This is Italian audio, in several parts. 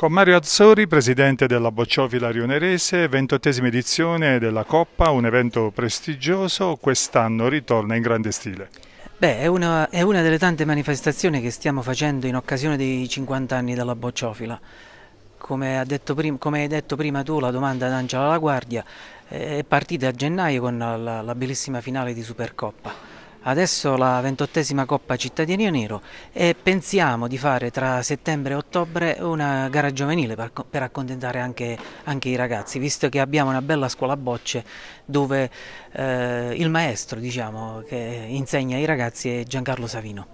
Con Mario Azzori, presidente della Bocciofila Rionerese, 28esima edizione della Coppa, un evento prestigioso, quest'anno ritorna in grande stile. Beh, è una, è una, delle tante manifestazioni che stiamo facendo in occasione dei 50 anni della Bocciofila. Come, prima, come hai detto prima tu, la domanda ad Angela La Guardia eh, è partita a gennaio con la, la bellissima finale di Supercoppa adesso la ventottesima Coppa Cittadino Nero e pensiamo di fare tra settembre e ottobre una gara giovanile per, per accontentare anche, anche, i ragazzi, visto che abbiamo una bella scuola bocce dove eh, il maestro diciamo, che insegna ai ragazzi è Giancarlo Savino.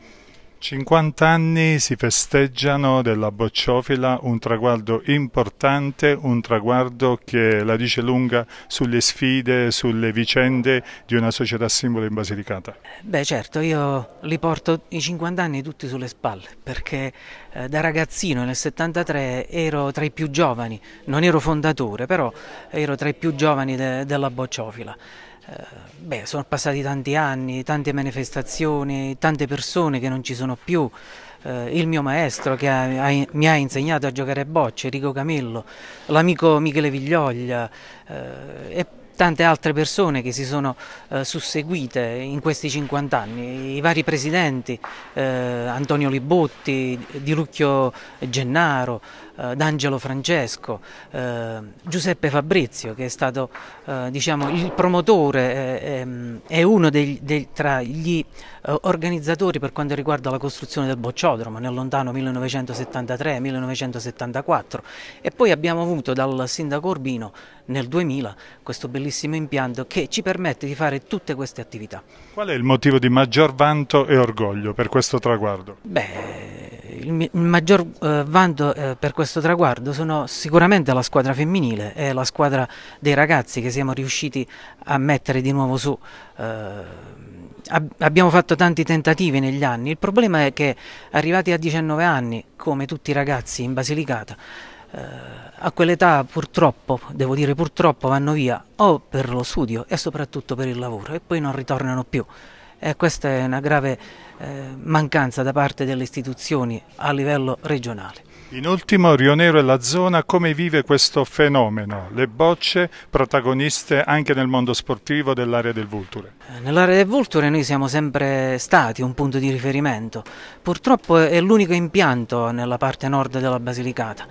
50 anni si festeggiano della bocciofila, un traguardo importante, un traguardo che la dice lunga sulle sfide, sulle vicende di una società simbolo in Basilicata. Beh certo, io li porto i 50 anni tutti sulle spalle, perché eh, da ragazzino nel 73 ero tra i più giovani, non ero fondatore, però ero tra i più giovani de della bocciofila eh, beh, sono passati tanti anni, tante manifestazioni, tante persone che non ci sono più. Eh, il mio maestro che ha, ha, mi ha insegnato a giocare a bocce, Rico Camillo, l'amico Michele Viglioglia eh, e tante altre persone che si sono eh, susseguite in questi 50 anni, i vari presidenti, eh, Antonio Libotti, Di Lucchio Gennaro, eh, D'Angelo Francesco, eh, Giuseppe Fabrizio che è stato eh, diciamo, il promotore e ehm, uno dei, dei, tra gli organizzatori per quanto riguarda la costruzione del bocciodromo nel lontano 1973-1974 e poi abbiamo avuto dal sindaco Urbino nel 2000 questo bellissimo impianto che ci permette di fare tutte queste attività. Qual è il motivo di maggior vanto e orgoglio per questo traguardo? Beh, il, maggior eh, vanto eh, per questo traguardo sono sicuramente la squadra femminile e la squadra dei ragazzi che siamo riusciti a mettere di nuovo su. Eh, ab abbiamo fatto tanti tentativi negli anni, il problema è che arrivati a 19 anni, come tutti i ragazzi in Basilicata, eh, a quell'età purtroppo, devo dire purtroppo, vanno via o per lo studio e soprattutto per il lavoro e poi non ritornano più. Eh, questa è una grave eh, mancanza da parte delle istituzioni a livello regionale. In ultimo, Rionero e la zona, come vive questo fenomeno? Le bocce protagoniste anche nel mondo sportivo dell'area del Vulture? Eh, nell'area del Vulture noi siamo sempre stati un punto di riferimento. Purtroppo è l'unico impianto nella parte nord della Basilicata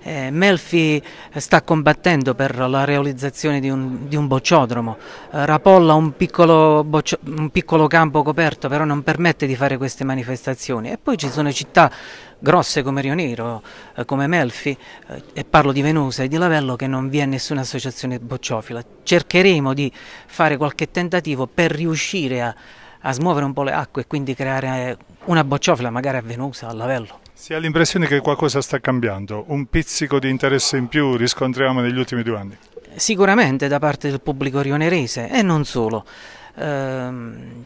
eh, Melfi eh, sta combattendo per la realizzazione di un, di un bocciodromo, eh, Rapolla un piccolo, boccio, un piccolo, campo coperto però non permette di fare queste manifestazioni e poi ci sono città grosse come Rio Nero, eh, come Melfi eh, e parlo di Venusa e di Lavello che non vi è nessuna associazione bocciofila. Cercheremo di fare qualche tentativo per riuscire a, a smuovere un po' le acque e quindi creare una bocciofila magari a Venusa, a Lavello. Si ha l'impressione che qualcosa sta cambiando, un pizzico di interesse in più riscontriamo negli ultimi due anni. Sicuramente da parte del pubblico rionerese e non solo. Ehm,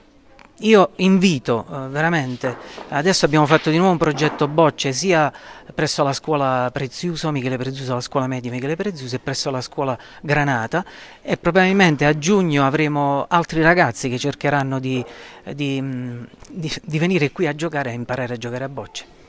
io invito eh, veramente, adesso abbiamo fatto di nuovo un progetto bocce sia presso la scuola Preziuso, Michele Preziuso, la scuola media Michele Preziuso e presso la scuola Granata e probabilmente a giugno avremo altri ragazzi che cercheranno di, di, mm, di, di venire qui a giocare e imparare a giocare a bocce.